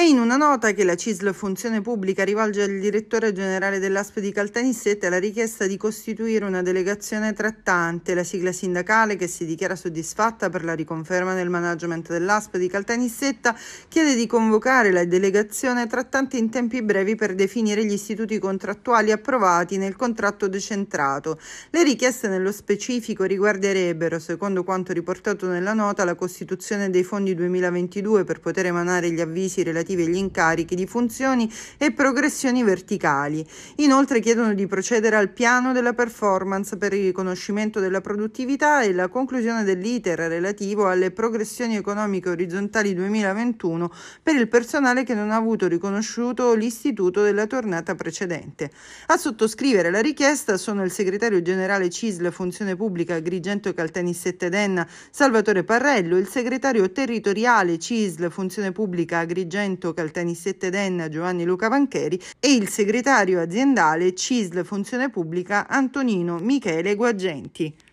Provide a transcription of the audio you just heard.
È in una nota che la CISL Funzione Pubblica rivolge al direttore generale dell'ASP di Caltanissetta la richiesta di costituire una delegazione trattante, la sigla sindacale che si dichiara soddisfatta per la riconferma nel management dell'ASP di Caltanissetta chiede di convocare la delegazione trattante in tempi brevi per definire gli istituti contrattuali approvati nel contratto decentrato. Le richieste nello specifico riguarderebbero, secondo quanto riportato nella nota, la costituzione dei fondi 2022 per poter emanare gli avvisi relativi relativi agli incarichi di funzioni e progressioni verticali. Inoltre chiedono di procedere al piano della performance per il riconoscimento della produttività e la conclusione dell'iter relativo alle progressioni economiche orizzontali 2021 per il personale che non ha avuto riconosciuto l'istituto della tornata precedente. A sottoscrivere la richiesta sono il segretario generale CISL Funzione Pubblica Agrigento Caltanissette Denna Salvatore Parrello, il segretario territoriale CISL Funzione Pubblica Agrigento Benevento Caltanissette Denna Giovanni Luca Vancheri e il segretario aziendale CISL Funzione Pubblica Antonino Michele Guagenti.